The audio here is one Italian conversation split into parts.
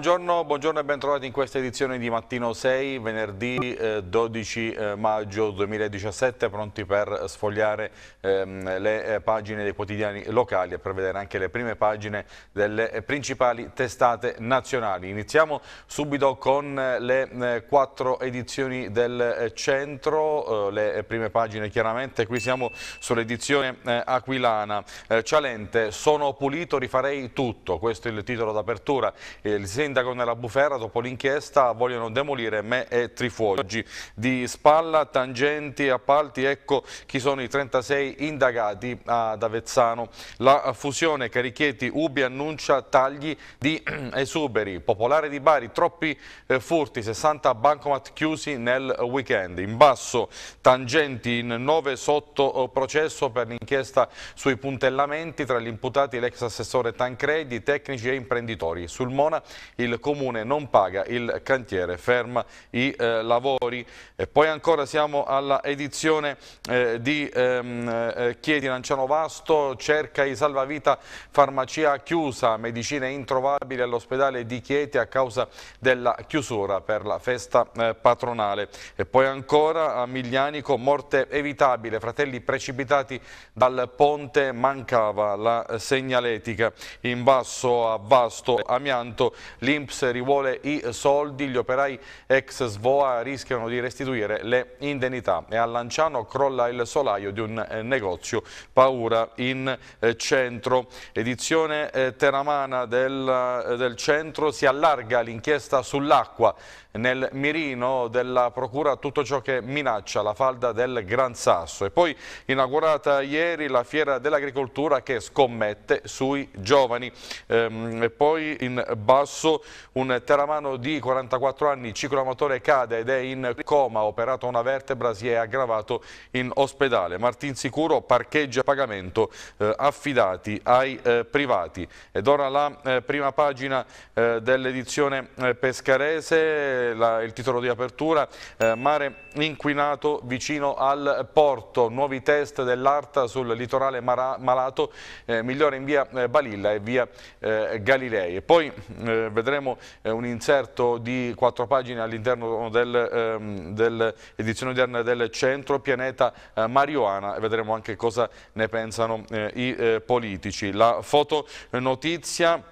Buongiorno, buongiorno, e bentrovati in questa edizione di Mattino 6, venerdì 12 eh, eh, maggio 2017, pronti per sfogliare ehm, le eh, pagine dei quotidiani locali e per vedere anche le prime pagine delle principali testate nazionali. Iniziamo subito con le quattro edizioni del centro, le prime pagine chiaramente, qui siamo sull'edizione aquilana. Cialente, sono pulito, rifarei tutto, questo è il titolo d'apertura. Il sindaco nella bufera dopo l'inchiesta vogliono demolire me e Trifuoggi. Di spalla, tangenti, appalti, ecco chi sono i 36 indagati ad Avezzano. La fusione Carichieti-Ubi annuncia tagli di esuberi. Popolare di Bari, troppi eh, furti, 60 bancomat chiusi nel weekend. In basso tangenti in 9 sotto eh, processo per l'inchiesta sui puntellamenti tra gli imputati l'ex assessore Tancredi, tecnici e imprenditori. Sul Mona il comune non paga il cantiere, ferma i eh, lavori. E poi ancora siamo alla edizione eh, di ehm, eh, Chieti Lanciano Vasto, cerca i salvavita farmacia chiusa, medicine introvabili all'ospedale di Chieti a causa della chiusura per la festa eh, patronale. E poi ancora a Miglianico, morte evitabile, fratelli precipitati dal ponte, mancava la eh, segnaletica. In basso a Vasto, Amianto, l'Inps rivuole i soldi, gli operai ex Svoa rischiano di restituire le indennità e a Lanciano crolla il solaio di un eh, negozio paura in eh, centro. Edizione eh, teramana del, del centro si allarga l'inchiesta sull'acqua nel mirino della Procura tutto ciò che minaccia la falda del Gran Sasso e poi inaugurata ieri la Fiera dell'Agricoltura che scommette sui giovani ehm, e poi in basso un teramano di 44 anni ciclomotore cade ed è in coma, ha operato una vertebra, si è aggravato in ospedale. Martin Sicuro parcheggia pagamento eh, affidati ai eh, privati. Ed ora la eh, prima pagina dell'edizione pescarese la, il titolo di apertura, eh, mare inquinato vicino al porto, nuovi test dell'ARTA sul litorale mara, malato, eh, migliore in via eh, Balilla e via eh, Galilei. E poi eh, vedremo un inserto di quattro pagine all'interno del, ehm, dell'edizione odierna del centro, pianeta Marijuana, e vedremo anche cosa ne pensano i politici. La fotonotizia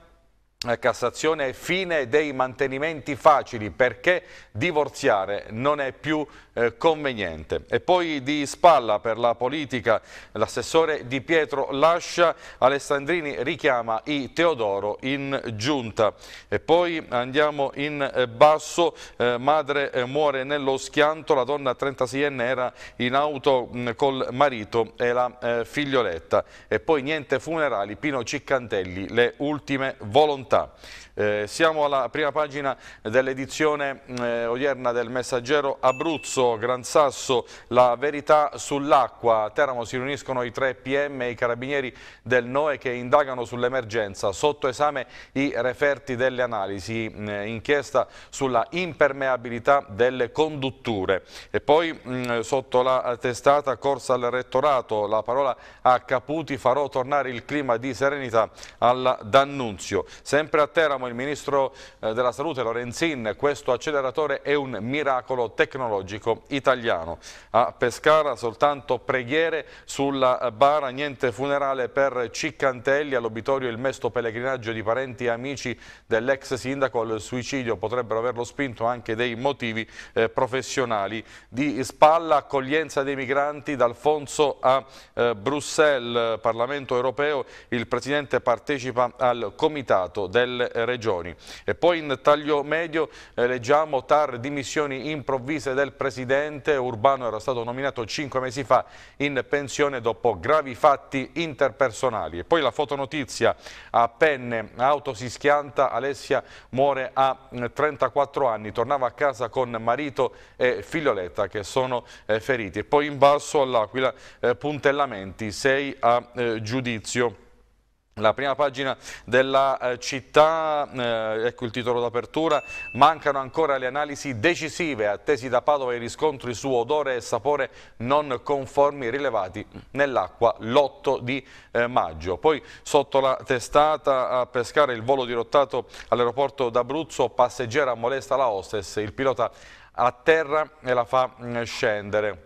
Cassazione ai fine dei mantenimenti facili perché divorziare non è più eh, conveniente. E poi di spalla per la politica l'assessore Di Pietro lascia, Alessandrini richiama i Teodoro in giunta. E poi andiamo in eh, basso, eh, madre eh, muore nello schianto, la donna 36enne era in auto mh, mm, col marito e la eh, figlioletta. E poi niente funerali, Pino Ciccantelli, le ultime volontà. Eh, siamo alla prima pagina dell'edizione mm, eh, odierna del messaggero Abruzzo, Gran Sasso, la verità sull'acqua. A Teramo si riuniscono i tre PM e i carabinieri del NOE che indagano sull'emergenza. Sotto esame i referti delle analisi, mm, eh, inchiesta sulla impermeabilità delle condutture. E poi mh, mm, sotto la testata corsa al rettorato, la parola a Caputi farò tornare il clima di serenità alla D'Annunzio. Sempre a Teramo il Ministro eh, della Salute Lorenzin, questo acceleratore è un miracolo tecnologico italiano. A Pescara soltanto preghiere sulla bara, niente funerale per Ciccantelli, all'obitorio il mesto pellegrinaggio di parenti e amici dell'ex sindaco al suicidio, potrebbero averlo spinto anche dei motivi eh, professionali. Di spalla accoglienza dei migranti d'Alfonso a eh, Bruxelles, Parlamento europeo, il Presidente partecipa al comitato del regione regioni. E poi in taglio medio eh, leggiamo TAR dimissioni improvvise del Presidente, Urbano era stato nominato cinque mesi fa in pensione dopo gravi fatti interpersonali. E poi la fotonotizia a Penne, auto si schianta, Alessia muore a 34 mm, anni, tornava a casa con marito e figlioletta che sono eh, feriti. E poi in basso all'Aquila eh, puntellamenti, 6 a eh, giudizio. La prima pagina della eh, città, eh, ecco il titolo d'apertura, mancano ancora le analisi decisive attesi da Padova i riscontri su odore e sapore non conformi rilevati nell'acqua l'8 di eh, maggio. Poi sotto la testata a pescare il volo dirottato all'aeroporto d'Abruzzo, passeggera molesta la hostess, il pilota a terra e la fa mm, scendere.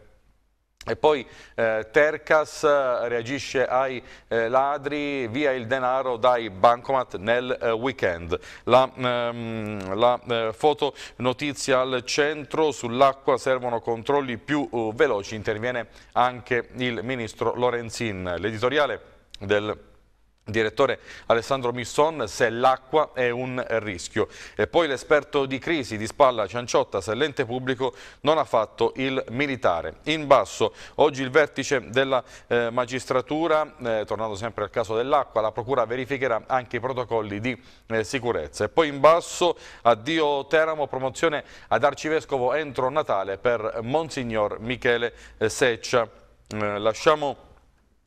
E poi eh, Tercas eh, reagisce ai eh, ladri via il denaro dai bancomat nel eh, weekend. La, ehm, la eh, foto notizia al centro, sull'acqua servono controlli più uh, veloci, interviene anche il ministro Lorenzin. L'editoriale del direttore Alessandro Misson se l'acqua è un rischio. E poi l'esperto di crisi di spalla Cianciotta se l'ente pubblico non ha fatto il militare. In basso oggi il vertice della eh, magistratura, eh, tornando sempre al caso dell'acqua, la procura verificherà anche i protocolli di eh, sicurezza. E poi in basso addio Teramo, promozione ad arcivescovo entro Natale per Monsignor Michele eh, Seccia. Eh, lasciamo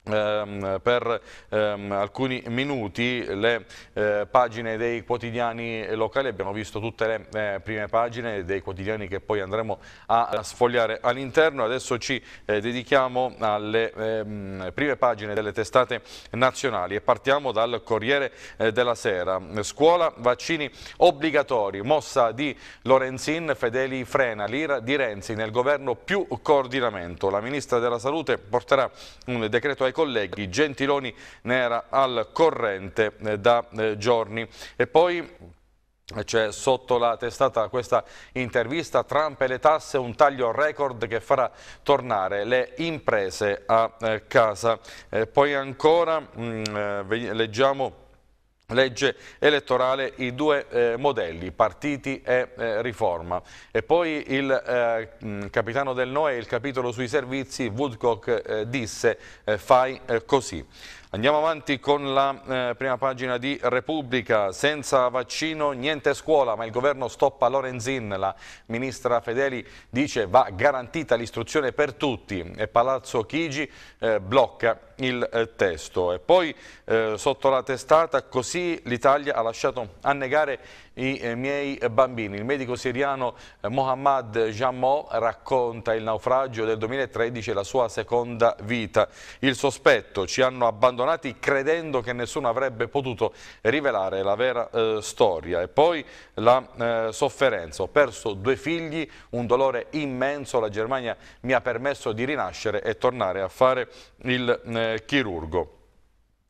Ehm, per ehm, alcuni minuti le eh, pagine dei quotidiani locali, abbiamo visto tutte le eh, prime pagine dei quotidiani che poi andremo a, a sfogliare all'interno, adesso ci eh, dedichiamo alle ehm, prime pagine delle testate nazionali e partiamo dal Corriere eh, della Sera, scuola, vaccini obbligatori, mossa di Lorenzin, Fedeli frena, l'ira di Renzi nel governo più coordinamento, la Ministra della Salute porterà un decreto ai colleghi Gentiloni ne era al corrente eh, da eh, giorni. E poi eh, c'è sotto la testata questa intervista Trump e le tasse, un taglio record che farà tornare le imprese a casa. E poi ancora mh, mm, leggiamo legge elettorale i due eh, modelli, partiti e eh, riforma. E poi il eh, capitano del Noè, il capitolo sui servizi, Woodcock eh, disse eh, fai eh, così. Andiamo avanti con la eh, prima pagina di Repubblica, senza vaccino niente scuola, ma il governo stoppa Lorenzin, la ministra Fedeli dice va garantita l'istruzione per tutti e Palazzo Chigi eh, blocca il eh, testo. E poi eh, sotto la testata così l'Italia ha lasciato annegare i eh, miei eh, bambini. Il medico siriano eh, Mohammad Jammo racconta il naufragio del 2013 e la sua seconda vita. Il sospetto ci hanno abbandonati credendo che nessuno avrebbe potuto rivelare la vera eh, storia. E poi la eh, sofferenza. Ho perso due figli, un dolore immenso. La Germania mi ha permesso di rinascere e tornare a fare il eh, chirurgo.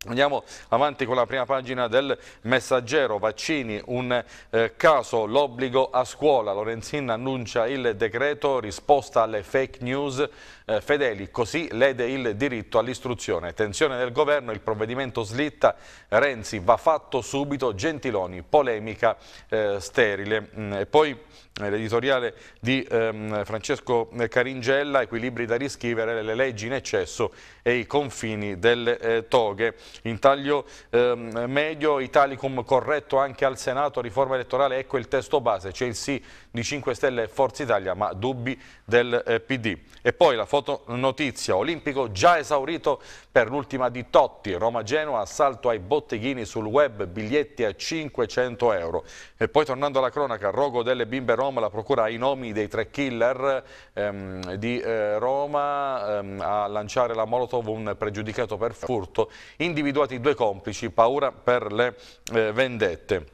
Andiamo avanti con la prima pagina del messaggero, vaccini, un eh, caso, l'obbligo a scuola, Lorenzin annuncia il decreto, risposta alle fake news eh, fedeli, così lede il diritto all'istruzione. Tensione del governo, il provvedimento slitta, Renzi va fatto subito, Gentiloni, polemica eh, sterile. Mm, e poi eh, l'editoriale di ehm, Francesco Caringella, equilibri da riscrivere, le leggi in eccesso e i confini delle eh, toghe in taglio ehm, medio, Italicum corretto anche al Senato, riforma elettorale, ecco il testo base, c'è il sì di 5 Stelle e Forza Italia, ma dubbi del eh, PD. E poi la fotonotizia, olimpico già esaurito per l'ultima di Totti, Roma-Genoa, assalto ai botteghini sul web, biglietti a 500 euro. E poi tornando alla cronaca, rogo delle bimbe Roma, la procura ha i nomi dei tre killer ehm, di eh, Roma ehm, a lanciare la Molotov, un pregiudicato per furto, individuati due complici, paura per le eh, vendette.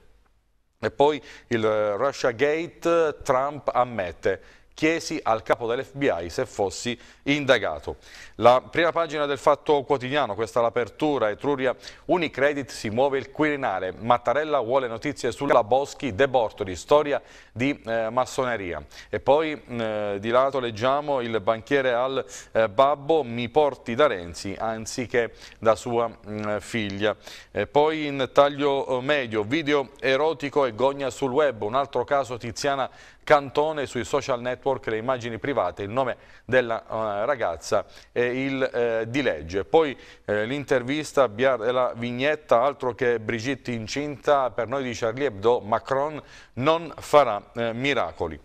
E poi il eh, Russia Gate, Trump ammette chiesi al capo dell'FBI se fossi indagato. La prima pagina del Fatto Quotidiano, questa è l'apertura, Etruria Unicredit si muove il Quirinale, Mattarella vuole notizie sulla Boschi, De Bortoli, storia di eh, massoneria. E poi mm, eh, di lato leggiamo il banchiere al eh, babbo, mi porti da Renzi anziché da sua mh, mm, figlia. E poi in taglio eh, medio, video erotico e gogna sul web, un altro caso Tiziana Cantone sui social network le immagini private, il nome della uh, ragazza e il uh, di legge. Poi uh, l'intervista, la vignetta, altro che Brigitte incinta, per noi di Charlie Hebdo, Macron non farà miracoli.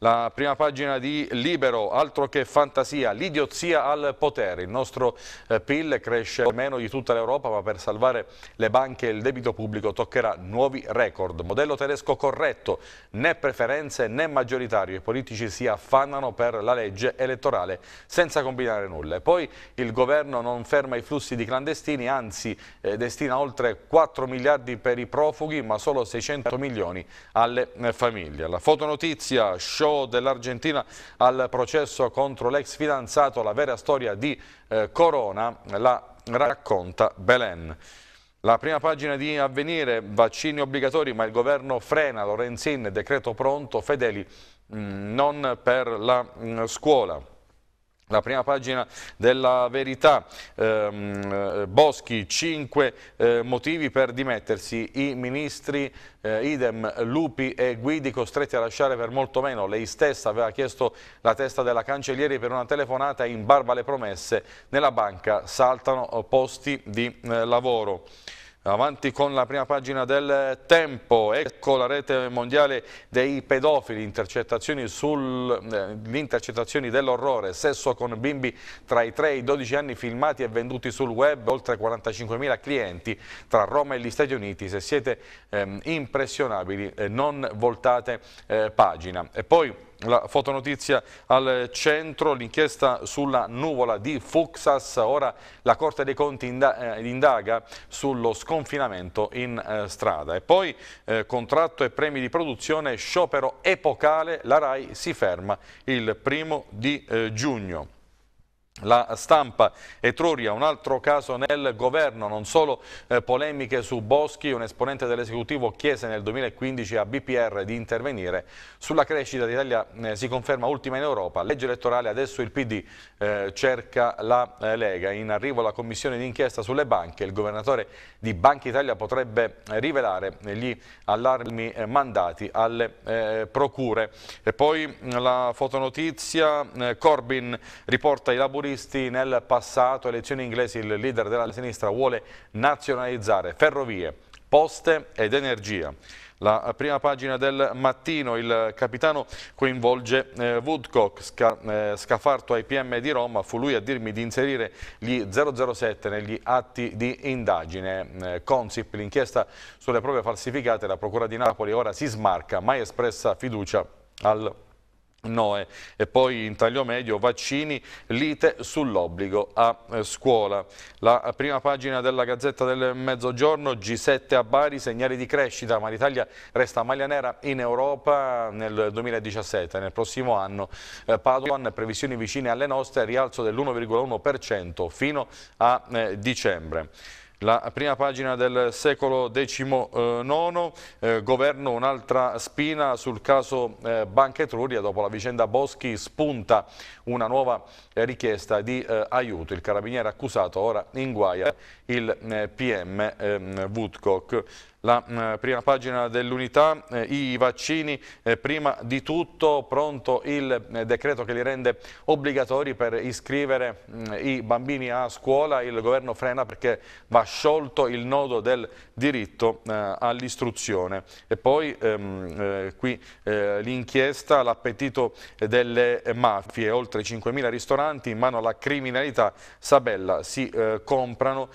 La prima pagina di Libero, altro che fantasia, l'idiozia al potere. Il nostro eh, PIL cresce meno di tutta l'Europa, ma per salvare le banche e il debito pubblico toccherà nuovi record. Modello tedesco corretto, né preferenze né maggioritario. I politici si affannano per la legge elettorale senza combinare nulla. E poi il governo non ferma i flussi di clandestini, anzi eh, destina oltre 4 miliardi per i profughi, ma solo 600 milioni alle eh, famiglie. La fotonotizia show show dell'Argentina al processo contro l'ex fidanzato, la vera storia di eh, Corona, la racconta Belen. La prima pagina di Avvenire, vaccini obbligatori ma il governo frena, Lorenzin, decreto pronto, fedeli mh, mm, non per la mh, mm, scuola. La prima pagina della verità, ehm, eh, Boschi, cinque eh, motivi per dimettersi, i ministri eh, idem Lupi e Guidi costretti a lasciare per molto meno, lei stessa aveva chiesto la testa della cancellieri per una telefonata in barba alle promesse, nella banca saltano eh, posti di eh, lavoro. Avanti con la prima pagina del tempo, ecco la rete mondiale dei pedofili, intercettazioni, sul, eh, intercettazioni dell'orrore, sesso con bimbi tra i 3 e i 12 anni filmati e venduti sul web, oltre 45.000 clienti tra Roma e gli Stati Uniti. Se siete eh, impressionabili eh, non voltate eh, pagina. E poi la fotonotizia al centro, l'inchiesta sulla nuvola di Fuxas, ora la Corte dei Conti eh, indaga sullo sconfinamento in eh, strada. E poi eh, contratto e premi di produzione, sciopero epocale, la RAI si ferma il primo di eh, giugno. La stampa Etruria, un altro caso nel governo, non solo eh, polemiche su Boschi, un esponente dell'esecutivo chiese nel 2015 a BPR di intervenire sulla crescita d'Italia, eh, si conferma ultima in Europa, legge elettorale, adesso il PD eh, cerca la eh, Lega, in arrivo la commissione d'inchiesta sulle banche, il governatore di Banca Italia potrebbe rivelare gli allarmi eh, mandati alle eh, procure. E poi mm, la fotonotizia, Corbyn riporta i laboratori populisti nel passato, elezioni inglesi, il leader della sinistra vuole nazionalizzare ferrovie, poste ed energia. La prima pagina del mattino, il capitano coinvolge eh, Woodcock, sca, eh, scafarto ai PM di Roma, fu lui a dirmi di inserire gli 007 negli atti di indagine. Eh, Consip, l'inchiesta sulle prove falsificate, la Procura di Napoli ora si smarca, mai espressa fiducia al Noe. E poi in taglio medio vaccini, lite sull'obbligo a eh, scuola. La prima pagina della Gazzetta del Mezzogiorno, G7 a Bari, segnali di crescita, ma l'Italia resta maglia nera in Europa nel 2017. Nel prossimo anno eh, Padoan, previsioni vicine alle nostre, rialzo dell'1,1% fino a eh, dicembre. La prima pagina del secolo XIX, eh, governo un'altra spina sul caso eh, Banca Etruria, dopo la vicenda Boschi spunta una nuova eh, richiesta di eh, aiuto. Il carabiniere accusato ora in guaia il eh, PM ehm, Woodcock la eh, prima pagina dell'unità, eh, i vaccini eh, prima di tutto, pronto il eh, decreto che li rende obbligatori per iscrivere mm, i bambini a scuola, il governo frena perché va sciolto il nodo del diritto eh, all'istruzione. E poi ehm, eh, qui l'inchiesta, l'appetito delle mafie, oltre 5.000 ristoranti in mano alla criminalità, Sabella si comprano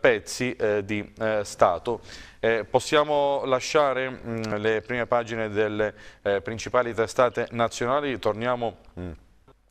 pezzi di Stato. Eh, possiamo lasciare mh, mm, le prime pagine delle eh, principali testate nazionali, torniamo... Mh mm,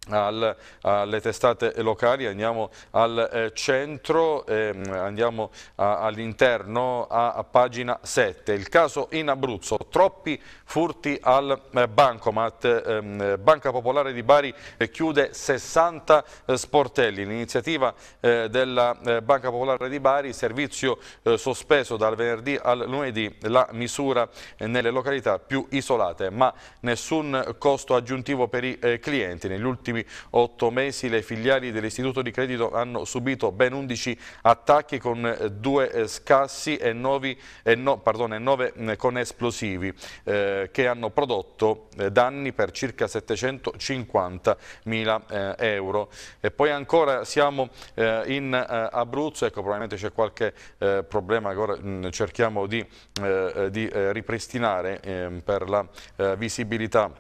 al, alle testate locali, andiamo al eh, centro, ehm, andiamo all'interno a, a, pagina 7. Il caso in Abruzzo, troppi furti al eh, bancomat, ehm, Banca Popolare di Bari eh, chiude 60 eh, sportelli. L'iniziativa eh, della eh, Banca Popolare di Bari, servizio sospeso dal venerdì al lunedì, la misura nelle località più isolate, ma nessun costo aggiuntivo per i clienti. Negli ultimi ultimi otto mesi le filiali dell'istituto di credito hanno subito ben 11 attacchi con eh, due eh, scassi e, nove, e eh, no, pardon, e nove mm, con esplosivi eh, che hanno prodotto danni per circa 750 mila eh, euro. E poi ancora siamo eh, in Abruzzo, ecco probabilmente c'è qualche problema che ora mh, mm, cerchiamo di, di ripristinare ehm, per la visibilità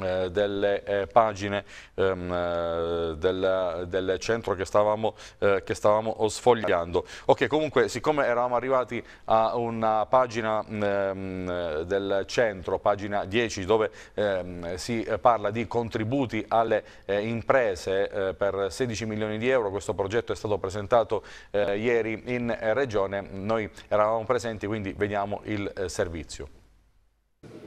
eh, delle eh, pagine um, del, del, centro che stavamo, eh, che stavamo, sfogliando. Ok, comunque siccome eravamo arrivati a una pagina um, del centro, pagina 10, dove um, si parla di contributi alle eh, imprese eh, per 16 milioni di euro, questo progetto è stato presentato ieri in Regione, noi eravamo presenti quindi vediamo il servizio.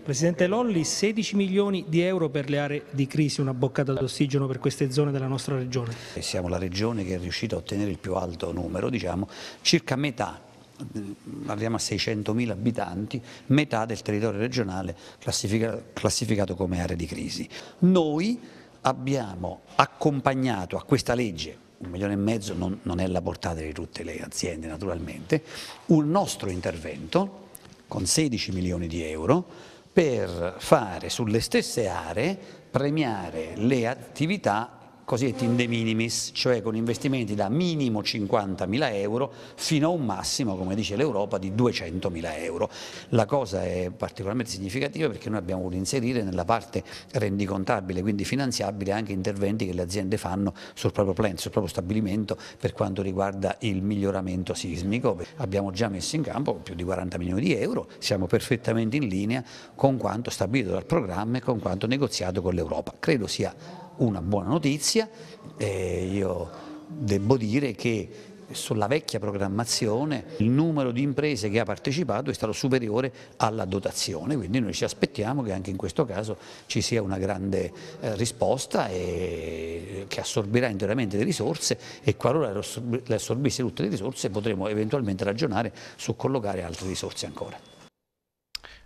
Presidente Lolli, 16 milioni di euro per le aree di crisi, una boccata d'ossigeno per queste zone della nostra regione. Siamo la regione che è riuscita a ottenere il più alto numero, diciamo, circa metà mm, arriviamo a 600 mila abitanti, metà del territorio regionale classificato, come area di crisi. Noi abbiamo accompagnato a questa legge, un milione e mezzo non, non è la portata di tutte le aziende naturalmente, un nostro intervento con 16 milioni di euro per fare sulle stesse aree premiare le attività cosiddetti in de minimis, cioè con investimenti da minimo 50.000 euro fino a un massimo, come dice l'Europa, di 200.000 euro. La cosa è particolarmente significativa perché noi abbiamo voluto inserire nella parte rendicontabile, quindi finanziabile, anche interventi che le aziende fanno sul proprio plan, sul proprio stabilimento per quanto riguarda il miglioramento sismico. Abbiamo già messo in campo più di 40 milioni di euro, siamo perfettamente in linea con quanto stabilito dal programma e con quanto negoziato con l'Europa. Credo sia una buona notizia, eh, io devo dire che sulla vecchia programmazione il numero di imprese che ha partecipato è stato superiore alla dotazione, quindi noi ci aspettiamo che anche in questo caso ci sia una grande eh, risposta e, che assorbirà interamente le risorse e qualora le assorbisse tutte le risorse potremo eventualmente ragionare su collocare altre risorse ancora.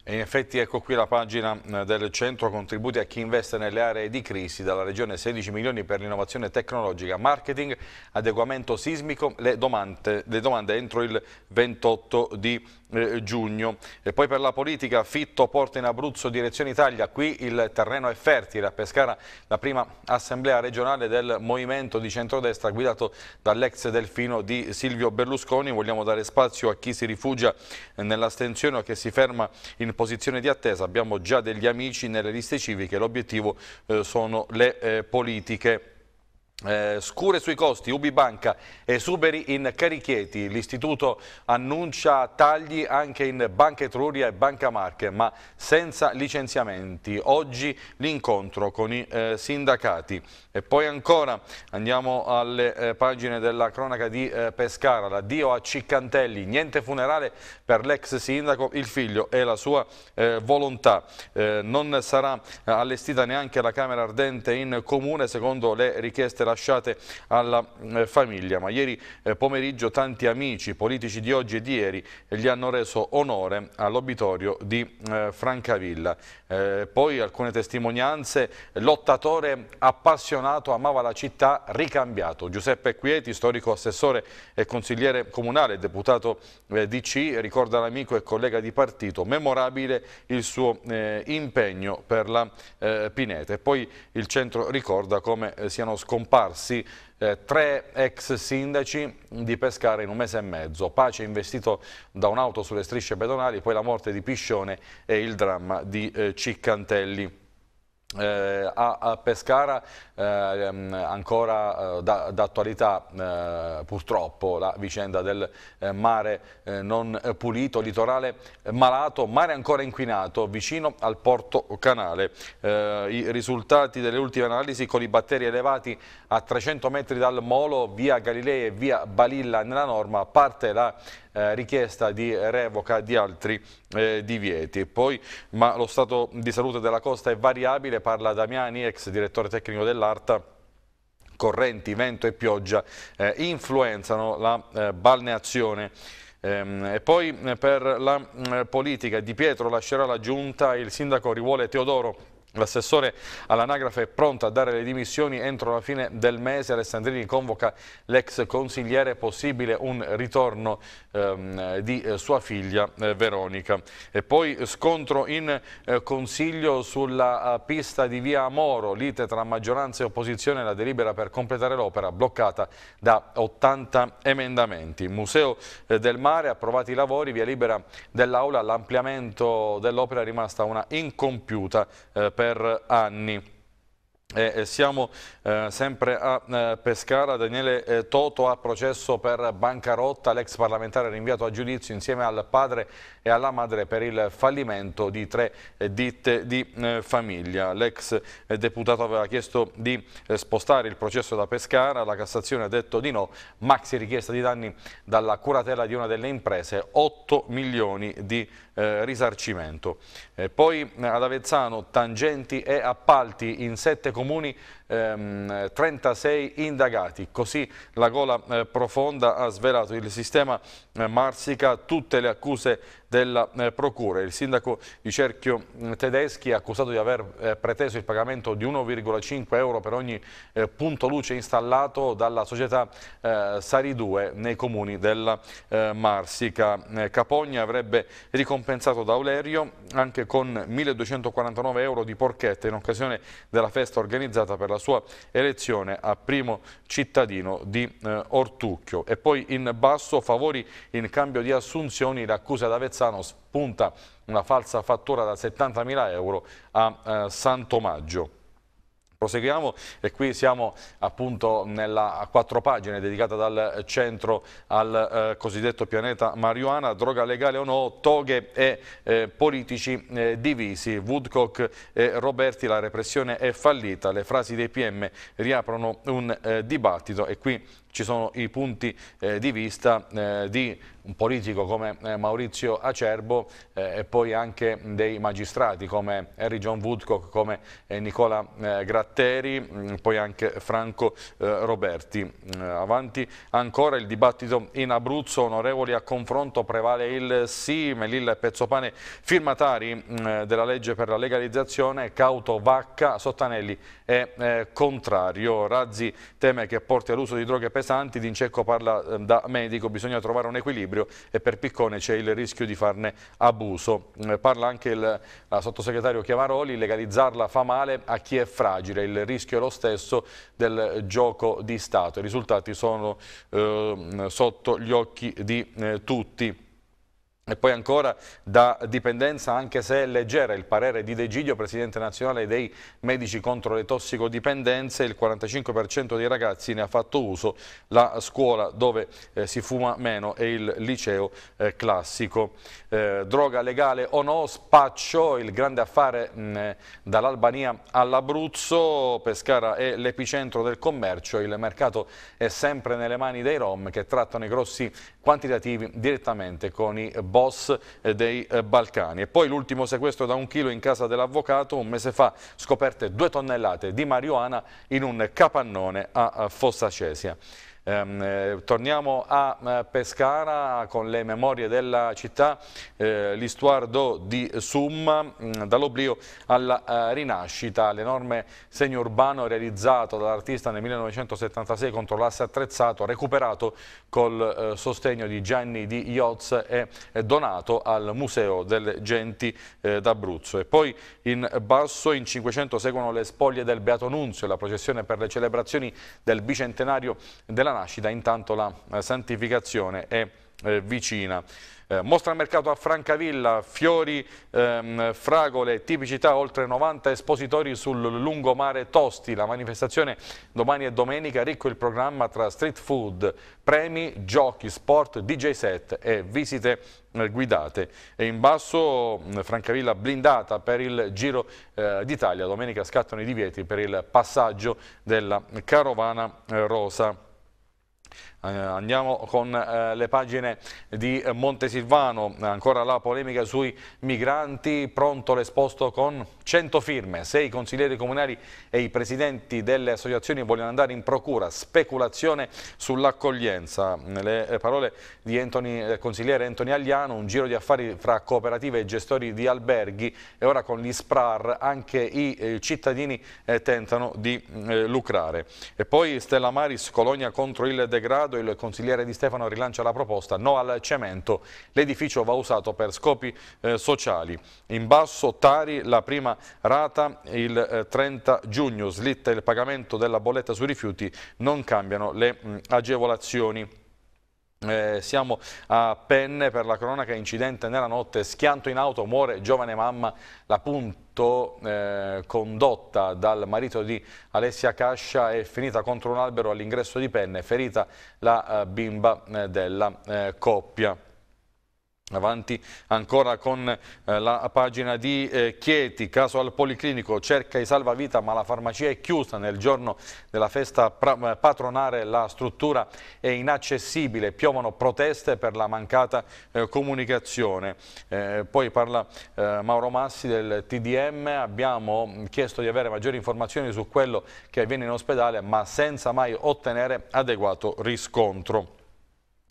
E in effetti ecco qui la pagina eh, del centro contributi a chi investe nelle aree di crisi dalla regione 16 milioni per l'innovazione tecnologica, marketing, adeguamento sismico, le domande, le domande entro il 28 di marzo. Eh, giugno. E poi per la politica, Fitto porta in Abruzzo direzione Italia, qui il terreno è fertile, a Pescara la prima assemblea regionale del movimento di centrodestra guidato dall'ex delfino di Silvio Berlusconi, vogliamo dare spazio a chi si rifugia nell'astensione o che si ferma in posizione di attesa, abbiamo già degli amici nelle liste civiche, l'obiettivo eh, sono le eh, politiche. Eh, scure sui costi, Ubibanca e Suberi in Carichieti. L'istituto annuncia tagli anche in Banca Etruria e Banca Marche, ma senza licenziamenti. Oggi l'incontro con i eh, sindacati. E poi ancora andiamo alle eh, pagine della cronaca di eh, Pescara. L'addio a Ciccantelli, niente funerale per l'ex sindaco, il figlio e la sua eh, volontà. Eh, non sarà allestita neanche la Camera Ardente in Comune, secondo le richieste lasciate alla eh, famiglia. Ma ieri eh, pomeriggio tanti amici politici di oggi e di ieri gli hanno reso onore all'obitorio di eh, Francavilla. poi alcune testimonianze, lottatore appassionato, amava la città, ricambiato. Giuseppe Quieti, storico assessore e consigliere comunale, deputato DC, ricorda l'amico e collega di partito, memorabile il suo eh, impegno per la eh, E Poi il centro ricorda come siano scomparsi sparsi eh, tre ex sindaci di Pescara in un mese e mezzo. Pace investito da un'auto sulle strisce pedonali, poi la morte di Piscione e il dramma di eh, Ciccantelli. Eh, a, a, Pescara eh, ehm, ancora eh, d'attualità da eh, attualità purtroppo la vicenda del mare non pulito, litorale malato, mare ancora inquinato vicino al porto canale. I risultati delle ultime analisi con i batteri elevati a 300 metri dal molo via Galilei e via Balilla nella norma parte la eh, richiesta di revoca di altri eh, divieti. Poi, ma lo stato di salute della costa è variabile, parla Damiani, ex direttore tecnico dell'ANA, carta correnti, vento e pioggia eh, influenzano la eh, balneazione. Ehm, e poi eh, per la mm, politica Di Pietro lascerà la giunta il sindaco Rivuole Teodoro L'assessore all'anagrafe è pronto a dare le dimissioni entro la fine del mese. Alessandrini convoca l'ex consigliere, possibile un ritorno ehm, di eh, sua figlia eh, Veronica. E poi scontro in eh, consiglio sulla eh, pista di via Moro, lite tra maggioranza e opposizione, la delibera per completare l'opera bloccata da 80 emendamenti. Museo eh, del Mare, approvati i lavori, via libera dell'Aula, l'ampliamento dell'opera è rimasta una incompiuta per per anni. E siamo eh, sempre a eh, Pescara, Daniele eh, Toto ha processo per bancarotta, l'ex parlamentare rinviato a giudizio insieme al padre e alla madre per il fallimento di tre eh, ditte di eh, famiglia. L'ex eh, deputato aveva chiesto di spostare il processo da Pescara, la Cassazione ha detto di no, maxi richiesta di danni dalla curatela di una delle imprese, 8 milioni di eh, risarcimento. Eh, poi ad Avezzano tangenti e appalti in sette comuni ehm, 36 indagati. Così la gola eh, profonda ha svelato il sistema eh, Marsica tutte le accuse della eh, Procura. Il sindaco di Cerchio mm, Tedeschi è accusato di aver eh, preteso il pagamento di 1,5 euro per ogni eh, punto luce installato dalla società eh, Sari 2 nei comuni della Marsica. Capogna avrebbe ricompensato Daulerio anche con 1.249 euro di porchette in occasione della festa organizzata per la sua elezione a primo cittadino di eh, Ortucchio. E poi in basso favori in cambio di assunzioni l'accusa d'Avezzano spunta una falsa fattura da 70.000 euro a eh, Santomaggio. Proseguiamo e qui siamo appunto nella quattro pagine dedicata dal centro al eh, cosiddetto pianeta Marijuana, droga legale o no, toghe e eh, politici eh, divisi, Woodcock e Roberti, la repressione è fallita, le frasi dei PM riaprono un eh, dibattito e qui ci sono i punti eh, di vista eh, di un politico come eh, Maurizio Acerbo eh, e poi anche dei magistrati come Harry John Woodcock, come eh, Nicola Gratteri, mm, poi anche Franco Roberti. Mm, avanti ancora il dibattito in Abruzzo, onorevoli a confronto prevale il sì, Melilla e Pezzopane firmatari mm, della legge per la legalizzazione, Cauto Vacca, Sottanelli è contrario, Razzi teme che porti all'uso di droghe pesanti pesanti, D'Incecco parla ehm, da medico, bisogna trovare un equilibrio e per Piccone c'è il rischio di farne abuso. Eh, parla anche il sottosegretario Chiavaroli, legalizzarla fa male a chi è fragile, il rischio è lo stesso del gioco di Stato. I risultati sono eh, sotto gli occhi di eh, tutti. E poi ancora da dipendenza, anche se è leggera, il parere di De Giglio, presidente nazionale dei medici contro le tossicodipendenze, il 45% dei ragazzi ne ha fatto uso, la scuola dove eh, si fuma meno è il liceo eh, classico. Eh, droga legale o no, spaccio, il grande affare mm, eh, dall'Albania all'Abruzzo, Pescara è l'epicentro del commercio, il mercato è sempre nelle mani dei Rom che trattano i grossi quantitativi direttamente con i boss eh, dei eh, Balcani. E poi l'ultimo sequestro da un chilo in casa dell'avvocato, un mese fa scoperte due tonnellate di marijuana in un capannone a Fossacesia. Ehm, eh, torniamo a eh, Pescara con le memorie della città, eh, l'histoire di Summa, mm, dall'oblio alla eh, rinascita, l'enorme segno urbano realizzato dall'artista nel 1976 contro l'asse attrezzato, recuperato col eh, sostegno di Gianni di Iozze e donato al Museo delle Genti eh, d'Abruzzo. E poi in basso in 500 seguono le spoglie del Beato Nunzio, la processione per le celebrazioni del bicentenario della della nascita, intanto la eh, santificazione è eh, vicina. Eh, mostra al mercato a Francavilla, fiori, ehm, fragole, tipicità, oltre 90 espositori sul lungomare Tosti. La manifestazione domani e domenica, ricco il programma tra street food, premi, giochi, sport, DJ set e visite eh, guidate. E in basso mm, Francavilla blindata per il Giro eh, d'Italia. Domenica scattano i divieti per il passaggio della carovana eh, rosa. Eh, andiamo con eh, le pagine di Montesilvano, ancora la polemica sui migranti, pronto l'esposto con 100 firme, se i consiglieri comunali e i presidenti delle associazioni vogliono andare in procura, speculazione sull'accoglienza, le parole di Anthony, eh, consigliere Antonio Agliano, un giro di affari fra cooperative e gestori di alberghi e ora con gli SPRAR anche i cittadini tentano di mm, lucrare. E poi Stella Maris, Colonia contro il degrado, Corrado, il consigliere di Stefano rilancia la proposta no al cemento, l'edificio va usato per scopi eh, sociali. In basso Tari la prima rata il eh, 30 giugno, slitta il pagamento della bolletta sui rifiuti, non cambiano le mh, agevolazioni. Eh, siamo a Penne per la cronaca incidente nella notte, schianto in auto, muore giovane mamma, l'appunto eh, condotta dal marito di Alessia Cascia è finita contro un albero all'ingresso di Penne, ferita la eh, bimba eh, della eh, coppia. Avanti ancora con eh, la pagina di eh, Chieti, caso al Policlinico, cerca i salvavita ma la farmacia è chiusa nel giorno della festa eh, patronare, la struttura è inaccessibile, piovono proteste per la mancata comunicazione. poi parla Mauro Massi del TDM, abbiamo mm, chiesto di avere maggiori informazioni su quello che avviene in ospedale ma senza mai ottenere adeguato riscontro.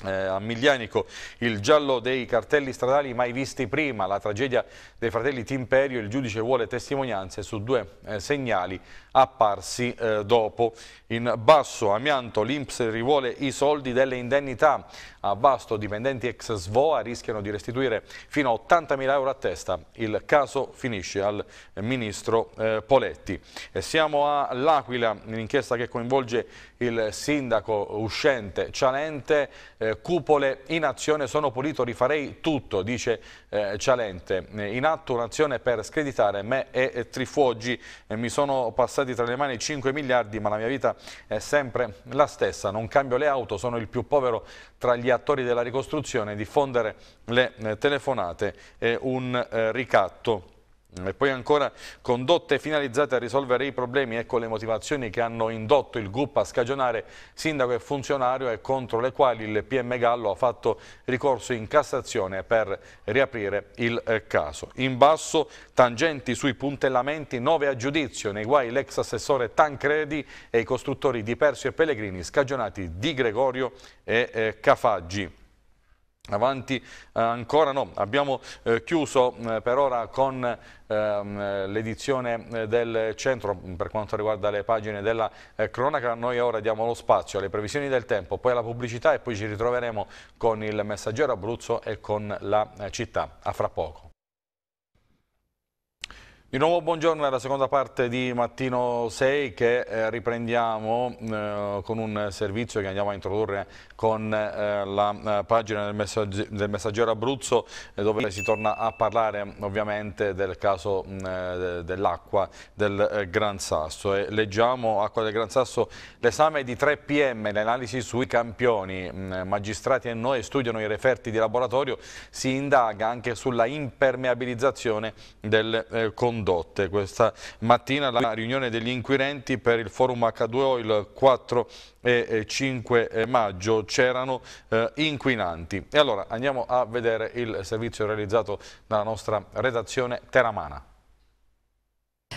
Eh, a Miglianico il giallo dei cartelli stradali mai visti prima, la tragedia dei fratelli Timperio, il giudice vuole testimonianze su due eh, segnali apparsi eh, dopo. In basso amianto l'Inps rivuole i soldi delle indennità, a vasto dipendenti ex Svoa rischiano di restituire fino a 80.000 euro a testa, il caso finisce al ministro eh, Poletti. E siamo all'Aquila, un'inchiesta che coinvolge il sindaco uscente Cialente, eh, cupole in azione, sono pulito, rifarei tutto, dice eh, Cialente. Eh, in atto un'azione per screditare me e, e Trifuoggi, eh, mi sono passati tra le mani 5 miliardi ma la mia vita è sempre la stessa, non cambio le auto, sono il più povero tra gli attori della ricostruzione, diffondere le eh, telefonate è un eh, ricatto. E poi ancora condotte finalizzate a risolvere i problemi, ecco le motivazioni che hanno indotto il GUP a scagionare sindaco e funzionario e contro le quali il PM Gallo ha fatto ricorso in Cassazione per riaprire il eh, caso. In basso tangenti sui puntellamenti, nove a giudizio, nei guai l'ex assessore Tancredi e i costruttori di Persio e Pellegrini, scagionati Di Gregorio e eh, Cafaggi. Avanti eh, ancora no, abbiamo eh, chiuso mm, per ora con ehm, l'edizione eh, del centro mm, per quanto riguarda le pagine della cronaca, noi ora diamo lo spazio alle previsioni del tempo, poi alla pubblicità e poi ci ritroveremo con il messaggero Abruzzo e con la città. A fra poco. Di nuovo buongiorno, è la seconda parte di Mattino 6 che eh, riprendiamo eh, con un servizio che andiamo a introdurre con eh, la eh, pagina del, messaggi del Messaggero Abruzzo eh, dove si torna a parlare ovviamente del caso mm, eh, dell'acqua del Gran Sasso e leggiamo Acqua del Gran Sasso l'esame di 3 PM, l'analisi sui campioni, mm, magistrati e noi studiano i referti di laboratorio, si indaga anche sulla impermeabilizzazione del eh, condono condotte. Questa mattina la riunione degli inquirenti per il forum H2O il 4 e 5 eh, maggio c'erano eh, inquinanti. E allora andiamo a vedere il servizio realizzato dalla nostra redazione Teramana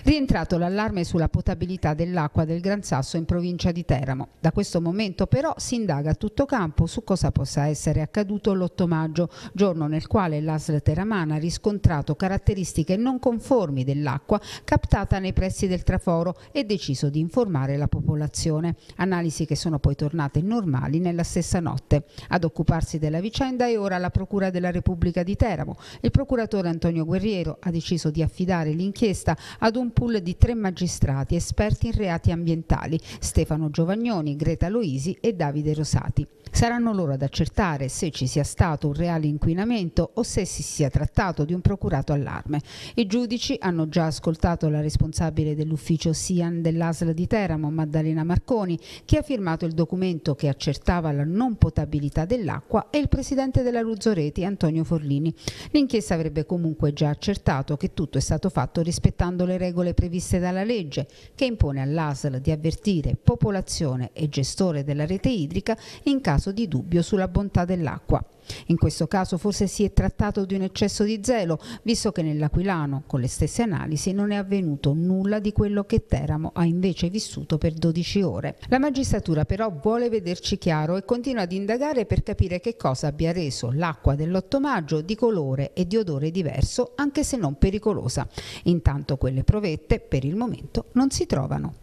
rientrato l'allarme sulla potabilità dell'acqua del Gran Sasso in provincia di Teramo. Da questo momento però si indaga a tutto campo su cosa possa essere accaduto l'8 maggio, giorno nel quale l'ASL Teramana ha riscontrato caratteristiche non conformi dell'acqua captata nei pressi del traforo e deciso di informare la popolazione. Analisi che sono poi tornate normali nella stessa notte. Ad occuparsi della vicenda è ora la Procura della Repubblica di Teramo. Il procuratore Antonio Guerriero ha deciso di affidare l'inchiesta ad un pool di tre magistrati esperti in reati ambientali, Stefano Giovagnoni, Greta Loisi e Davide Rosati. Saranno loro ad accertare se ci sia stato un reale inquinamento o se si sia trattato di un procurato allarme. I giudici hanno già ascoltato la responsabile dell'ufficio SIAN dell'ASL di Teramo, Maddalena Marconi, che ha firmato il documento che accertava la non potabilità dell'acqua e il presidente della Luzzoreti, Antonio Forlini. L'inchiesta avrebbe comunque già accertato che tutto è stato fatto rispettando le regole regole previste dalla legge che impone all'ASL di avvertire popolazione e gestore della rete idrica in caso di dubbio sulla bontà dell'acqua. In questo caso forse si è trattato di un eccesso di zelo, visto che nell'Aquilano, con le stesse analisi, non è avvenuto nulla di quello che Teramo ha invece vissuto per 12 ore. La magistratura però vuole vederci chiaro e continua ad indagare per capire che cosa abbia reso l'acqua dell'8 maggio di colore e di odore diverso, anche se non pericolosa. Intanto quelle provette per il momento non si trovano.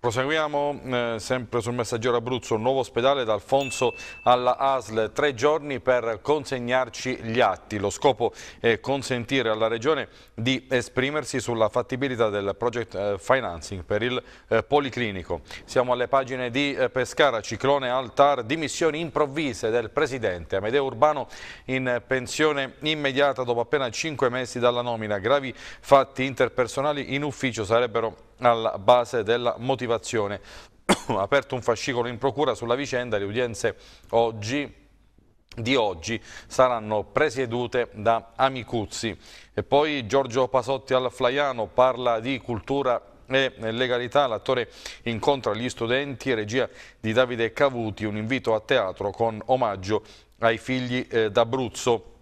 Proseguiamo eh, sempre sul messaggero Abruzzo, un nuovo ospedale da Alfonso alla ASL, tre giorni per consegnarci gli atti. Lo scopo è consentire alla Regione di esprimersi sulla fattibilità del project eh, financing per il eh, Policlinico. Siamo alle pagine di eh, Pescara, ciclone altar, dimissioni improvvise del Presidente Amedeo Urbano in pensione immediata dopo appena cinque mesi dalla nomina. Gravi fatti interpersonali in ufficio sarebbero alla base della motivazione. aperto un fascicolo in procura sulla vicenda, le udienze oggi di oggi saranno presiedute da Amicuzzi. E poi Giorgio Pasotti al Flaiano parla di cultura e legalità, l'attore incontra gli studenti, regia di Davide Cavuti, un invito a teatro con omaggio ai figli eh, d'Abruzzo.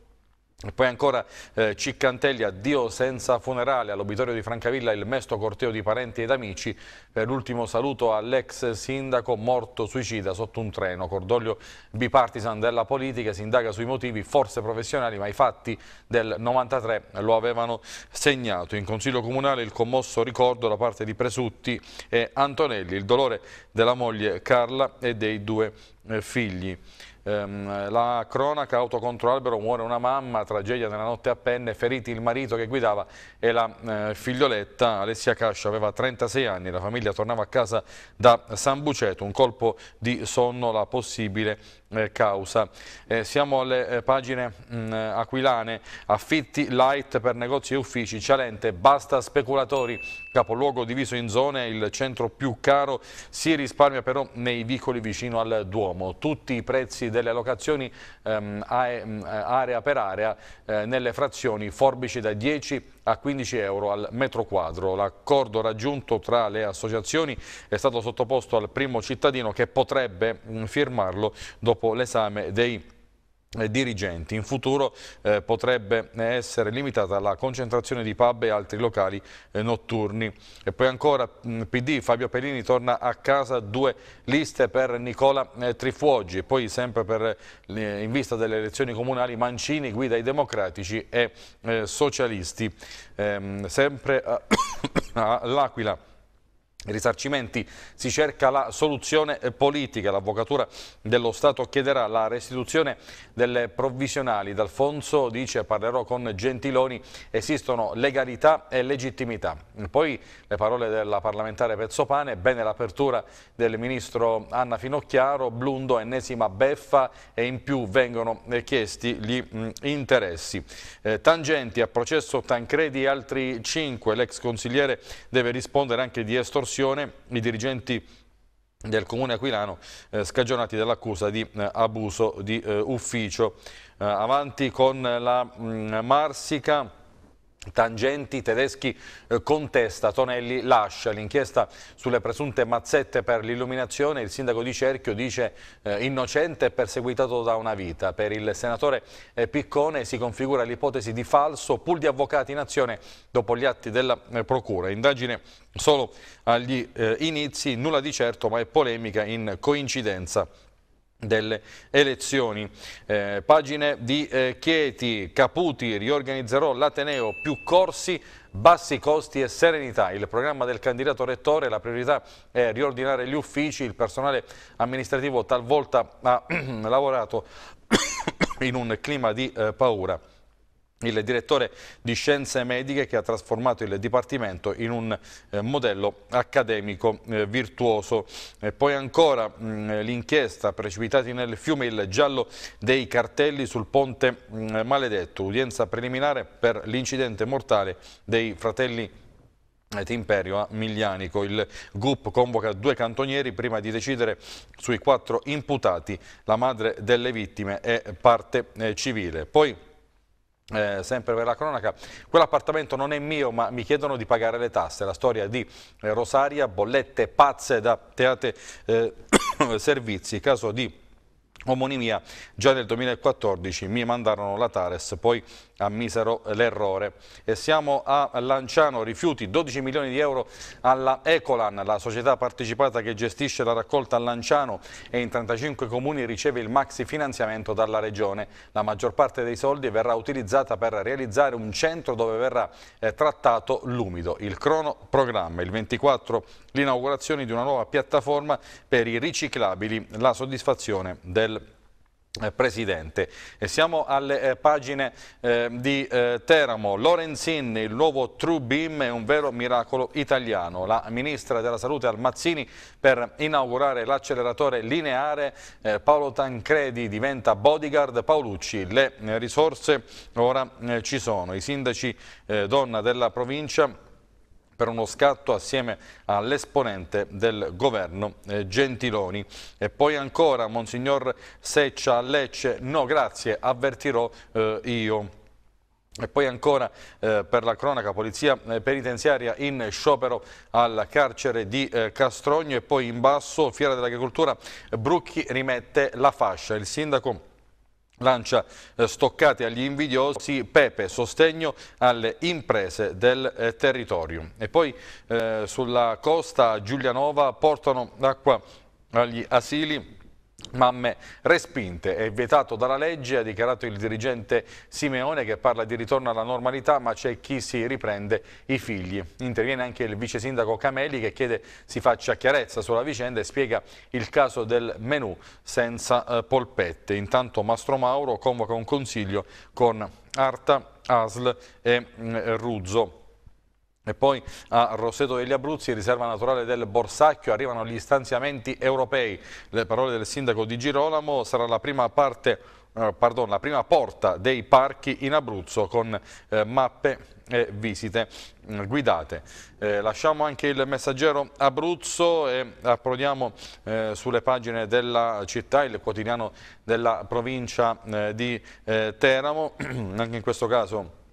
E poi ancora eh, Ciccantelli, addio senza funerale, all'obitorio di Francavilla il mesto corteo di parenti ed amici. Per eh, l'ultimo saluto all'ex sindaco morto suicida sotto un treno. Cordoglio bipartisan della politica, si indaga sui motivi, forse professionali, ma i fatti del 93 lo avevano segnato. In Consiglio Comunale il commosso ricordo da parte di Presutti e Antonelli, il dolore della moglie Carla e dei due eh, figli. Ehm, la cronaca auto contro albero muore una mamma, tragedia nella notte a penne, feriti il marito che guidava e la eh, figlioletta Alessia Cascio aveva 36 anni, la famiglia tornava a casa da San Buceto, un colpo di sonno la possibile eh, causa. Eh, siamo alle eh, pagine mh, mm, aquilane, affitti light per negozi e uffici, Cialente, basta speculatori, capoluogo diviso in zone, il centro più caro, si risparmia però nei vicoli vicino al Duomo. Tutti i prezzi delle locazioni ehm, ehm area per area eh, nelle frazioni, forbici da 10 a 15 euro al metro quadro. L'accordo raggiunto tra le associazioni è stato sottoposto al primo cittadino che potrebbe mm, firmarlo dopo l'esame dei eh, dirigenti. In futuro eh, potrebbe essere limitata la concentrazione di pub e altri locali eh, notturni. E poi ancora mh, mm, PD, Fabio Pelini torna a casa due liste per Nicola eh, Trifuoggi e poi sempre per, in vista delle elezioni comunali Mancini guida i democratici e eh, socialisti. Ehm, sempre all'Aquila. risarcimenti si cerca la soluzione eh, politica. L'avvocatura dello Stato chiederà la restituzione delle provvisionali. D'Alfonso dice parlerò con Gentiloni, esistono legalità e legittimità. Poi le parole della parlamentare Pezzopane, bene l'apertura del ministro Anna Finocchiaro, Blundo ennesima beffa e in più vengono eh, chiesti gli mm, interessi. Eh, tangenti a processo Tancredi altri 5, l'ex consigliere deve rispondere anche di estorsione estorsione, i dirigenti del comune aquilano eh, scagionati dall'accusa di eh, abuso di eh, ufficio. Eh, avanti con la mh, mm, Marsica Tangenti Tedeschi eh, contesta, Tonelli lascia l'inchiesta sulle presunte mazzette per l'illuminazione, il sindaco di Cerchio dice eh, innocente e perseguitato da una vita. Per il senatore eh, Piccone si configura l'ipotesi di falso, pool di avvocati in azione dopo gli atti della eh, procura. Indagine solo agli eh, inizi, nulla di certo ma è polemica in coincidenza delle elezioni. Eh, pagine di eh, Chieti, Caputi, riorganizzerò l'Ateneo, più corsi, bassi costi e serenità. Il programma del candidato rettore, la priorità è riordinare gli uffici, il personale amministrativo talvolta ha lavorato in un clima di eh, paura il direttore di scienze mediche che ha trasformato il dipartimento in un eh, modello accademico eh, virtuoso. E poi ancora mm, l'inchiesta precipitati nel fiume il giallo dei cartelli sul ponte mh, mm, maledetto, udienza preliminare per l'incidente mortale dei fratelli Timperio eh, a Miglianico. Il GUP convoca due cantonieri prima di decidere sui quattro imputati. La madre delle vittime e parte eh, civile. Poi eh, sempre per la cronaca, quell'appartamento non è mio ma mi chiedono di pagare le tasse, la storia di eh, Rosaria, bollette pazze da teate eh, servizi, caso di Omonimia, già nel 2014 mi mandarono la Tares, poi ammisero l'errore. E siamo a Lanciano, rifiuti 12 milioni di euro alla Ecolan, la società partecipata che gestisce la raccolta a Lanciano e in 35 comuni riceve il maxi finanziamento dalla Regione. La maggior parte dei soldi verrà utilizzata per realizzare un centro dove verrà eh, trattato l'umido. Il cronoprogramma, il 24 l'inaugurazione di una nuova piattaforma per i riciclabili, la soddisfazione del del eh, Presidente. E siamo alle eh, pagine eh, di eh, Teramo. Lorenzin, il nuovo True Beam è un vero miracolo italiano. La Ministra della Salute Almazzini per inaugurare l'acceleratore lineare. Eh, Paolo Tancredi diventa bodyguard Paolucci. Le eh, risorse ora ci sono. I sindaci donna della provincia per uno scatto assieme all'esponente del governo eh, Gentiloni. E poi ancora Monsignor Seccia Lecce, no grazie, avvertirò eh, io. E poi ancora eh, per la cronaca, polizia eh, penitenziaria in sciopero al carcere di eh, Castrogno e poi in basso, Fiera dell'Agricoltura, Brucchi rimette la fascia. Il sindaco Lancia eh, stoccate agli invidiosi, Pepe sostegno alle imprese del eh, territorio. E poi eh, sulla costa Giulianova portano acqua agli asili mamme respinte. È vietato dalla legge, ha dichiarato il dirigente Simeone che parla di ritorno alla normalità, ma c'è chi si riprende i figli. Interviene anche il vice sindaco Cameli che chiede si faccia chiarezza sulla vicenda e spiega il caso del menù senza eh, polpette. Intanto Mastro Mauro convoca un consiglio con Arta, Asl e mh, mm, Ruzzo. E poi a Roseto degli Abruzzi, riserva naturale del Borsacchio, arrivano gli stanziamenti europei. Le parole del sindaco di Girolamo sarà la prima parte, eh, pardon, la prima porta dei parchi in Abruzzo con eh, mappe e visite mm, guidate. Eh, lasciamo anche il messaggero Abruzzo e approdiamo eh, sulle pagine della città, il quotidiano della provincia eh, di eh, Teramo, anche in questo caso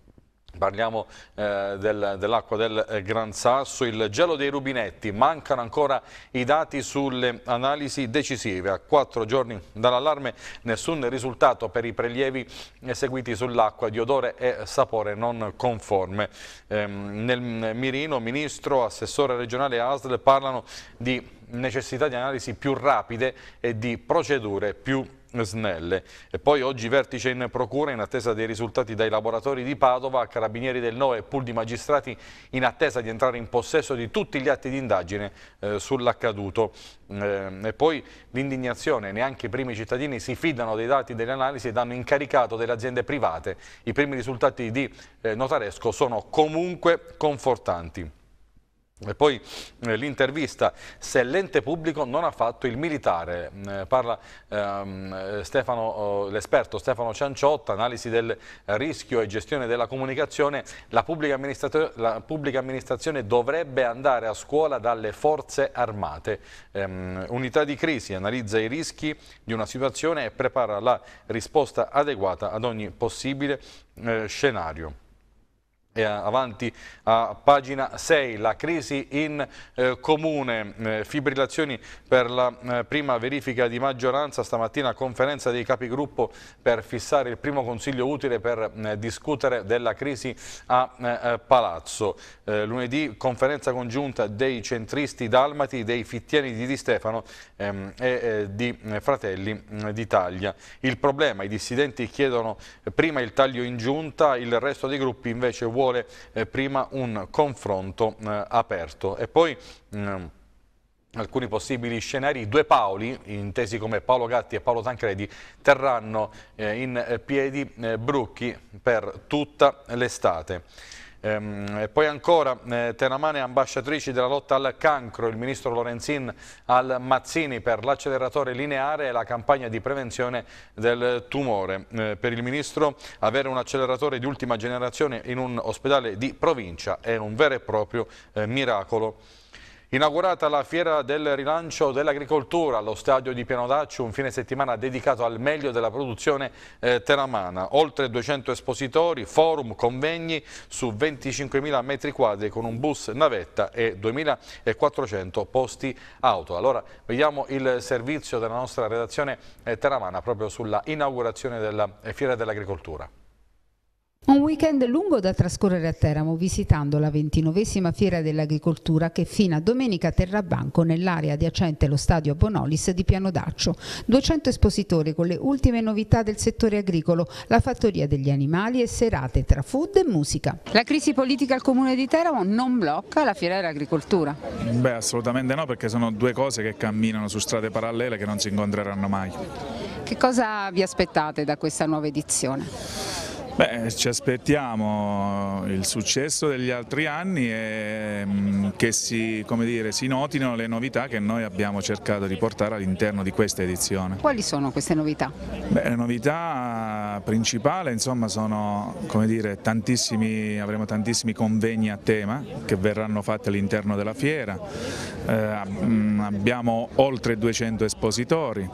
Parliamo eh, del, dell'acqua del eh, Gran Sasso, il gelo dei rubinetti, mancano ancora i dati sulle analisi decisive. A quattro giorni dall'allarme nessun risultato per i prelievi eseguiti sull'acqua di odore e sapore non conforme. Eh, nel mirino, ministro, assessore regionale ASL parlano di necessità di analisi più rapide e di procedure più snelle. E poi oggi vertice in procura in attesa dei risultati dai laboratori di Padova, carabinieri del 9 e pool di magistrati in attesa di entrare in possesso di tutti gli atti di indagine eh, sull'accaduto. Eh, e poi l'indignazione, neanche i primi cittadini si fidano dei dati delle analisi ed hanno incaricato delle aziende private. I primi risultati di eh, notaresco sono comunque confortanti. E poi eh, l'intervista se l'ente pubblico non ha fatto il militare, mm, eh, parla ehm, eh, oh, l'esperto Stefano Cianciotta, analisi del rischio e gestione della comunicazione, la pubblica, la pubblica amministrazione dovrebbe andare a scuola dalle forze armate. Ehm, unità di crisi analizza i rischi di una situazione e prepara la risposta adeguata ad ogni possibile eh, scenario. E eh, avanti a pagina 6, la crisi in eh, comune, eh, fibrillazioni per la eh, prima verifica di maggioranza, stamattina conferenza dei capigruppo per fissare il primo consiglio utile per eh, discutere della crisi a eh, Palazzo. lunedì conferenza congiunta dei centristi dalmati, dei fittieni di Di Stefano ehm, e di Fratelli mm, d'Italia. Il problema, i dissidenti chiedono prima il taglio in giunta, il resto dei gruppi invece vuole vuole eh, prima un confronto eh, aperto. E poi mm, alcuni possibili scenari. I due Paoli, intesi come Paolo Gatti e Paolo Tancredi, terranno eh, in piedi Brucchi per tutta l'estate. Ehm, poi ancora eh, Tenamane ambasciatrici della lotta al cancro, il ministro Lorenzin al Mazzini per l'acceleratore lineare e la campagna di prevenzione del tumore. Eh, per il ministro avere un acceleratore di ultima generazione in un ospedale di provincia è un vero e proprio eh, miracolo. Inaugurata la fiera del rilancio dell'agricoltura allo stadio di Pianodacci, un fine settimana dedicato al meglio della produzione eh, teramana. Oltre 200 espositori, forum, convegni su 25.000 metri quadri con un bus navetta e 2.400 posti auto. Allora vediamo il servizio della nostra redazione eh, teramana proprio sulla inaugurazione della eh, fiera dell'agricoltura. Un weekend lungo da trascorrere a Teramo visitando la ventinovesima fiera dell'agricoltura che fino a domenica terrà banco nell'area adiacente lo stadio Bonolis di Piano Daccio. 200 espositori con le ultime novità del settore agricolo, la fattoria degli animali e serate tra food e musica. La crisi politica al comune di Teramo non blocca la fiera dell'agricoltura? Beh assolutamente no perché sono due cose che camminano su strade parallele che non si incontreranno mai. Che cosa vi aspettate da questa nuova edizione? Beh, ci aspettiamo il successo degli altri anni e mm, che si, dire, si, notino le novità che noi abbiamo cercato di portare all'interno di questa edizione. Quali sono queste novità? Beh, la novità principali insomma, sono dire, tantissimi, avremo tantissimi convegni a tema che verranno fatti all'interno della fiera, eh, mm, abbiamo oltre 200 espositori,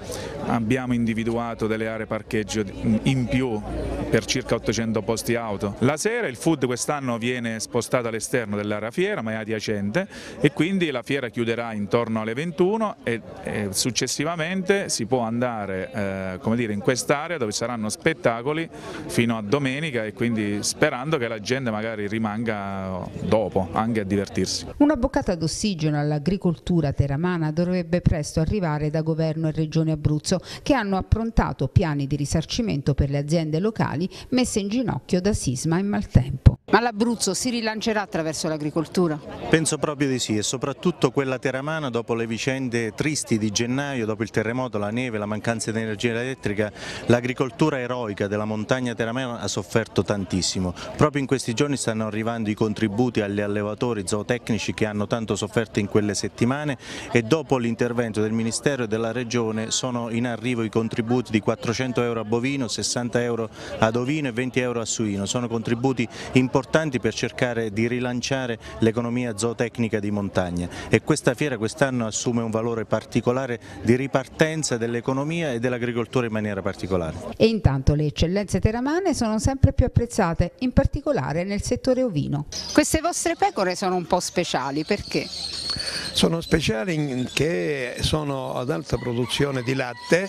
abbiamo individuato delle aree parcheggio in più per circa 80 800 posti auto. La sera il food quest'anno viene spostato all'esterno dell'area fiera ma è adiacente e quindi la fiera chiuderà intorno alle 21 e, e successivamente si può andare eh, dire, in quest'area dove saranno spettacoli fino a domenica e quindi sperando che la gente magari rimanga dopo anche a divertirsi. Una boccata d'ossigeno all'agricoltura teramana dovrebbe presto arrivare da governo e regione Abruzzo che hanno approntato piani di risarcimento per le aziende locali messe in ginocchio da sisma e maltempo. Ma l'Abruzzo si rilancerà attraverso l'agricoltura? Penso proprio di sì e soprattutto quella teramana dopo le vicende tristi di gennaio, dopo il terremoto, la neve, la mancanza di energia elettrica, l'agricoltura eroica della montagna teramana ha sofferto tantissimo. Proprio in questi giorni stanno arrivando i contributi agli allevatori zootecnici che hanno tanto sofferto in quelle settimane e dopo l'intervento del Ministero e della Regione sono in arrivo i contributi di 400 euro a bovino, 60 euro ad ovino e 20 euro a suino. Sono contributi importanti importanti per cercare di rilanciare l'economia zootecnica di montagna e questa fiera quest'anno assume un valore particolare di ripartenza dell'economia e dell'agricoltura in maniera particolare. E intanto le eccellenze teramane sono sempre più apprezzate, in particolare nel settore ovino. Queste vostre pecore sono un po' speciali, perché? Sono speciali che sono ad alta produzione di latte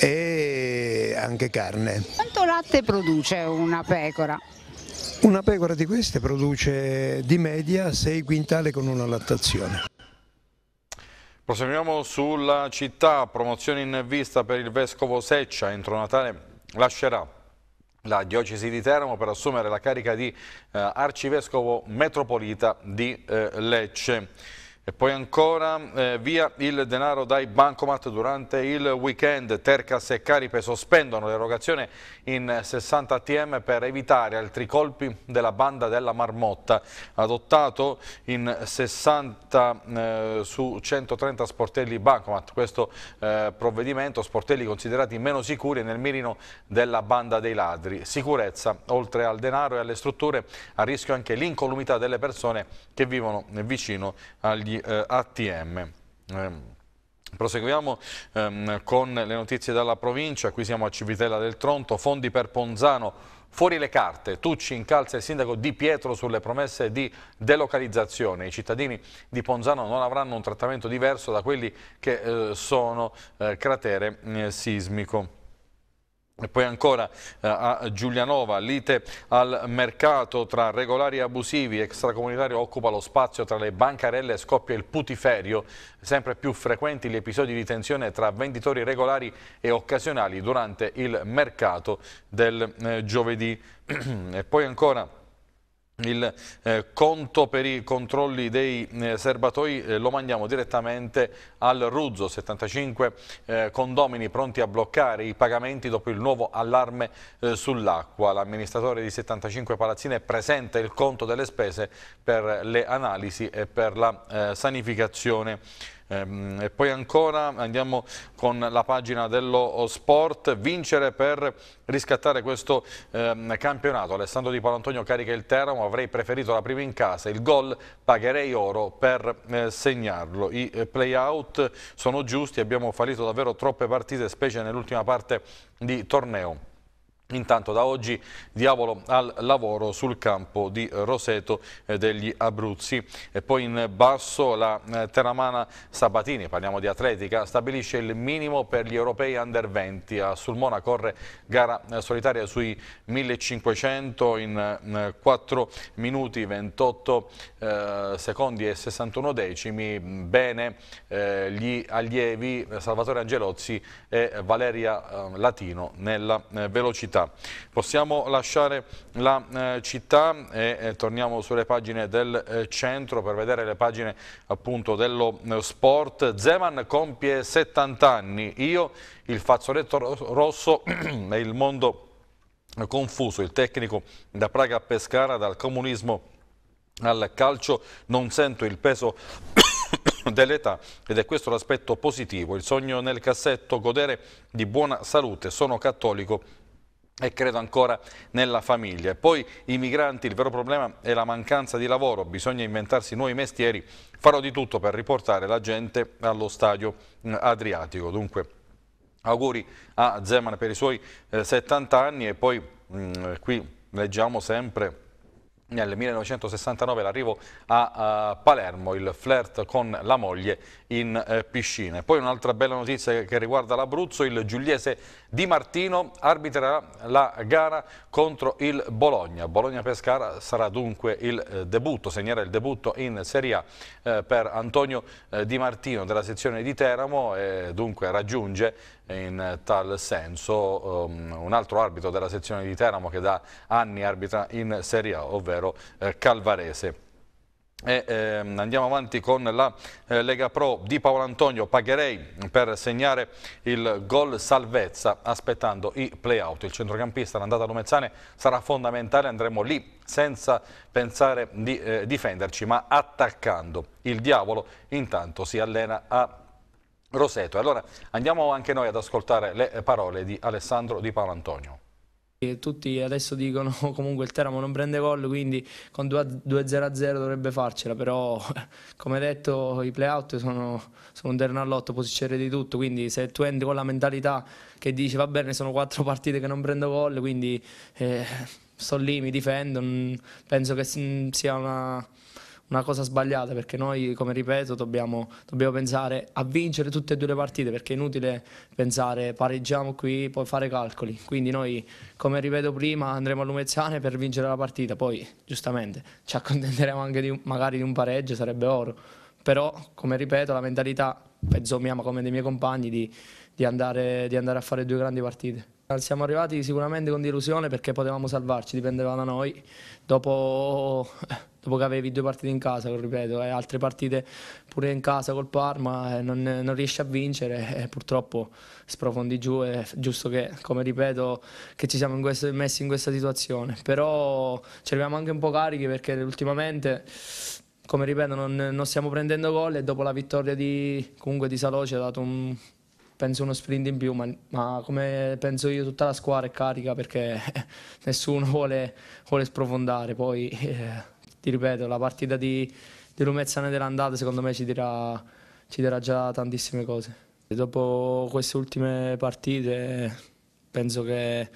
e anche carne. Quanto latte produce una pecora? Una pecora di queste produce di media 6 quintali con una lattazione. Proseguiamo sulla città, promozione in vista per il Vescovo Seccia, entro Natale lascerà la diocesi di Teramo per assumere la carica di eh, arcivescovo metropolita di eh, Lecce. E poi ancora eh, via il denaro dai bancomat durante il weekend. Tercas e Caripe sospendono l'erogazione in 60 ATM per evitare altri colpi della banda della marmotta. Adottato in 60 eh, su 130 sportelli bancomat. Questo eh, provvedimento, sportelli considerati meno sicuri nel mirino della banda dei ladri. Sicurezza, oltre al denaro e alle strutture, a rischio anche l'incolumità delle persone che vivono vicino agli eh, ATM. Eh. Proseguiamo ehm, con le notizie dalla provincia, qui siamo a Civitella del Tronto, fondi per Ponzano, fuori le carte, Tucci incalza il sindaco Di Pietro sulle promesse di delocalizzazione, i cittadini di Ponzano non avranno un trattamento diverso da quelli che eh, sono eh, cratere eh, sismico. E poi ancora eh, a Giulianova, lite al mercato tra regolari e abusivi, extracomunitario occupa lo spazio tra le bancarelle e scoppia il putiferio, sempre più frequenti gli episodi di tensione tra venditori regolari e occasionali durante il mercato del eh, giovedì. e poi ancora... Il eh, conto per i controlli dei eh, serbatoi eh, lo mandiamo direttamente al Ruzzo, 75 eh, condomini pronti a bloccare i pagamenti dopo il nuovo allarme eh, sull'acqua. L'amministratore di 75 palazzine presenta il conto delle spese per le analisi e per la eh, sanificazione. Ehm, e poi ancora andiamo con la pagina dello sport, vincere per riscattare questo ehm, campionato. Alessandro Di Palantonio carica il Teramo, avrei preferito la prima in casa, il gol pagherei oro per eh, segnarlo. I eh, playout sono giusti, abbiamo fallito davvero troppe partite, specie nell'ultima parte di torneo Intanto da oggi diavolo al lavoro sul campo di Roseto eh, degli Abruzzi. E poi in basso la eh, teramana Sabatini, parliamo di atletica, stabilisce il minimo per gli europei under 20. A ah, Sulmona corre gara eh, solitaria sui 1500 in 4 minuti 28 secondi e 61 decimi. Bene gli allievi Salvatore Angelozzi e Valeria Latino nella velocità città. Possiamo lasciare la eh, città e eh, torniamo sulle pagine del eh, centro per vedere le pagine appunto dello eh, sport. Zeman compie 70 anni, io il fazzoletto rosso e il mondo confuso, il tecnico da Praga a Pescara, dal comunismo al calcio, non sento il peso dell'età ed è questo l'aspetto positivo, il sogno nel cassetto, godere di buona salute, sono cattolico e credo ancora nella famiglia. E poi i migranti, il vero problema è la mancanza di lavoro, bisogna inventarsi nuovi mestieri, farò di tutto per riportare la gente allo stadio eh, Adriatico. Dunque auguri a Zeman per i suoi eh, 70 anni e poi mh, mm, qui leggiamo sempre nel 1969 l'arrivo a uh, Palermo, il flirt con la moglie in uh, piscina. poi un'altra bella notizia che riguarda l'Abruzzo, il giuliese Di Martino arbitrerà la gara contro il Bologna. Bologna-Pescara sarà dunque il uh, debutto, segnerà il debutto in Serie A eh, per Antonio Di Martino della sezione di Teramo e dunque raggiunge in tal senso um, un altro arbitro della sezione di Teramo che da anni arbitra in Serie A, ovvero eh, Calvarese. E, ehm, andiamo avanti con la eh, Lega Pro di Paolo Antonio, pagherei per segnare il gol salvezza aspettando i playout. Il centrocampista, l'andata Lomezzane sarà fondamentale, andremo lì senza pensare di eh, difenderci ma attaccando. Il diavolo intanto si allena a Roseto. Allora andiamo anche noi ad ascoltare le parole di Alessandro Di Paolo Antonio. Tutti adesso dicono comunque il Teramo non prende gol, quindi con 2-0-0 dovrebbe farcela, però come detto i playout sono, sono un derno all'otto, può succedere di tutto, quindi se tu entri con la mentalità che dici va bene sono quattro partite che non prendo gol, quindi eh, sto lì, mi difendo, penso che sia una una cosa sbagliata perché noi, come ripeto, dobbiamo, dobbiamo, pensare a vincere tutte e due le partite perché è inutile pensare pareggiamo qui, poi fare calcoli. Quindi noi, come ripeto prima, andremo a Lumezzane per vincere la partita, poi giustamente ci accontenteremo anche di, magari di un pareggio, sarebbe oro. Però, come ripeto, la mentalità, penso mia ma come dei miei compagni, di di andare, di andare a fare due grandi partite. Siamo arrivati sicuramente con delusione perché potevamo salvarci, dipendeva da noi. Dopo, dopo che avevi due partite in casa, lo ripeto, e eh, altre partite pure in casa col Parma, eh, non, non riesci a vincere e eh, purtroppo sprofondi giù. È giusto che, come ripeto, che ci siamo in questo, messi in questa situazione. Però ci arriviamo anche un po' carichi perché ultimamente come ripeto, non, non stiamo prendendo gol e dopo la vittoria di, comunque di Saloce ha dato un, penso uno sprint in più, ma, ma, come penso io tutta la squadra è carica perché nessuno vuole, vuole sprofondare. Poi eh, ti ripeto, la partita di, di Lumezzane dell'andata secondo me ci dirà, ci dirà già tantissime cose. E dopo queste ultime partite penso che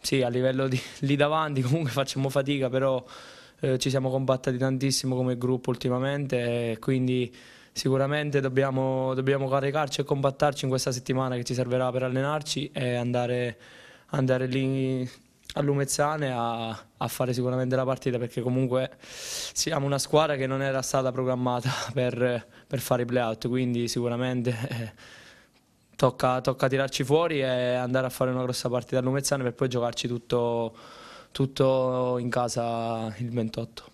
sì, a livello di lì davanti comunque facciamo fatica, però eh, ci siamo combattuti tantissimo come gruppo ultimamente e quindi sicuramente dobbiamo, dobbiamo caricarci e combattarci in questa settimana che ci servirà per allenarci e andare, andare lì a Lumezzane a, a, fare sicuramente la partita perché comunque siamo una squadra che non era stata programmata per, per fare i playout quindi sicuramente eh, tocca, tocca, tirarci fuori e andare a fare una grossa partita a Lumezzane per poi giocarci tutto, tutto in casa il 28.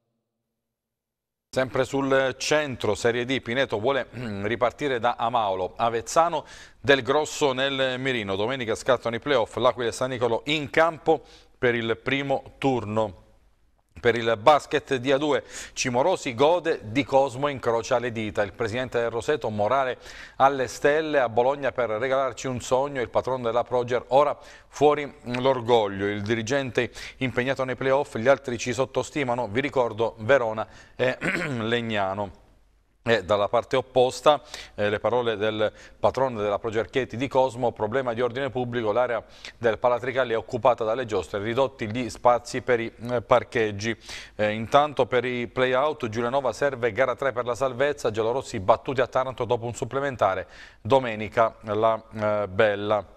Sempre sul centro Serie D, Pineto vuole mm, ripartire da Amaolo, Avezzano del Grosso nel Mirino. Domenica scattano i playoff, l'Aquila e San Nicolo in campo per il primo turno. Per il basket di A2 Cimorosi gode, Di Cosmo incrocia le dita. Il presidente del Roseto Morale alle stelle a Bologna per regalarci un sogno. Il patrono della Proger ora fuori l'orgoglio. Il dirigente impegnato nei playoff, gli altri ci sottostimano. Vi ricordo Verona e Legnano. E dalla parte opposta eh, le parole del patrono della Progerchetti di Cosmo, problema di ordine pubblico, l'area del Palatricali è occupata dalle giostre, ridotti gli spazi per i eh, parcheggi. Eh, intanto per i play-out Giulianova serve gara 3 per la salvezza, Gelorossi battuti a Taranto dopo un supplementare, domenica la eh, Bella.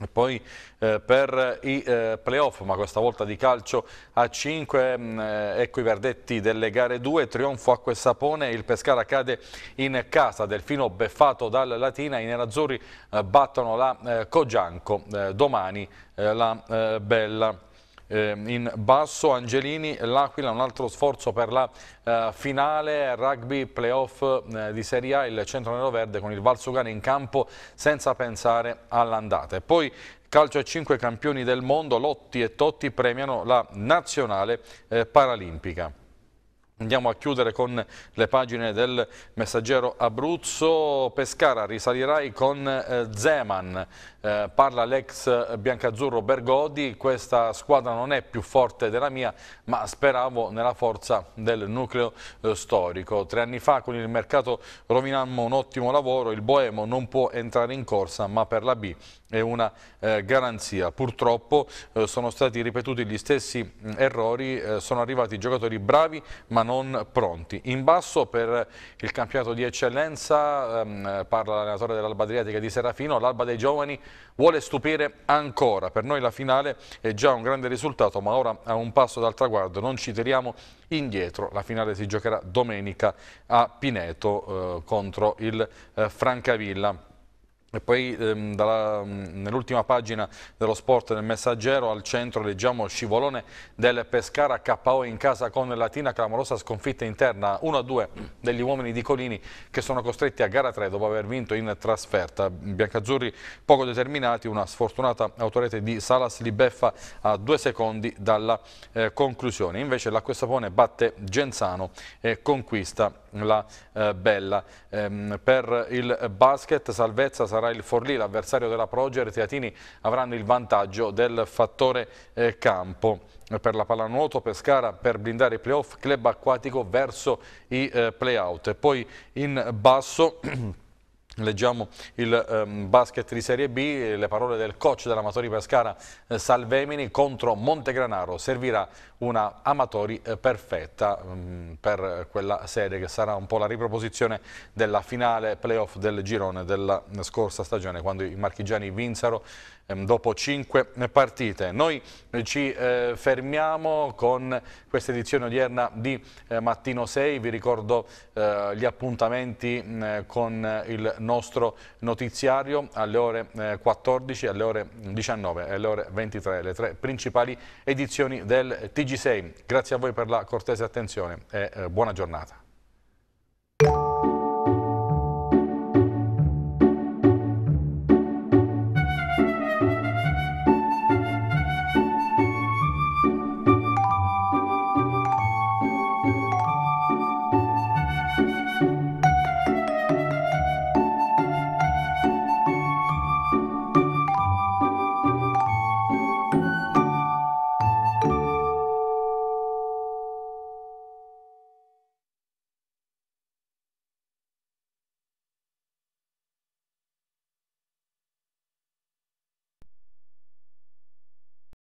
E poi eh, per i eh, playoff, ma questa volta di calcio a 5, mh, mm, eh, ecco i verdetti delle gare 2, trionfo a Sapone, il Pescara cade in casa, Delfino beffato dal Latina, i Nerazzurri eh, battono la eh, Cogianco, eh, domani la Bella. Ehm, in basso Angelini, l'Aquila un altro sforzo per la eh, finale rugby playoff eh, di Serie A il centro nero verde con il Valsugana in campo senza pensare all'andata e poi calcio a 5 campioni del mondo Lotti e Totti premiano la nazionale eh, paralimpica Andiamo a chiudere con le pagine del messaggero Abruzzo, Pescara risalirai con eh, Zeman, eh, parla l'ex biancazzurro Bergodi, questa squadra non è più forte della mia ma speravo nella forza del nucleo eh, storico. Tre anni fa con il mercato rovinammo un ottimo lavoro, il Boemo non può entrare in corsa ma per la B è una eh, garanzia. Purtroppo eh, sono stati ripetuti gli stessi mm, errori, eh, sono arrivati giocatori bravi ma non pronti. In basso per il campionato di eccellenza ehm, parla l'allenatore dell'Alba Adriatica di Serafino, l'Alba dei Giovani vuole stupire ancora. Per noi la finale è già un grande risultato, ma ora a un passo dal traguardo non ci tiriamo indietro. La finale si giocherà domenica a Pineto eh, contro il eh, Francavilla. E poi ehm, mm, nell'ultima pagina dello sport del messaggero al centro leggiamo il scivolone del Pescara KO in casa con Latina, clamorosa sconfitta interna 1-2 degli uomini di Colini che sono costretti a gara 3 dopo aver vinto in trasferta. Biancazzurri poco determinati, una sfortunata autorete di Salas li beffa a due secondi dalla eh, conclusione. Invece l'acquestapone batte Genzano e conquista la eh, Bella. Ehm, per il basket salvezza sarà il Forlì, l'avversario della Proger, i Teatini avranno il vantaggio del fattore eh, campo. Per la pallanuoto Pescara per blindare i playoff, club acquatico verso i eh, playout. Poi in basso... Leggiamo il ehm, basket di Serie B, le parole del coach dell'Amatori Pescara eh, Salvemini contro Montegranaro. Servirà una Amatori eh, perfetta mh, mm, per quella serie che sarà un po' la riproposizione della finale playoff del girone della scorsa stagione quando i marchigiani vinsero Ehm, dopo cinque partite. Noi eh, ci eh, fermiamo con questa edizione odierna di eh, Mattino 6, vi ricordo eh, gli appuntamenti mh, mm, eh, con il nostro notiziario alle ore 14, eh, alle ore 19 e alle ore 23, le tre principali edizioni del TG6. Grazie a voi per la cortese attenzione e buona giornata.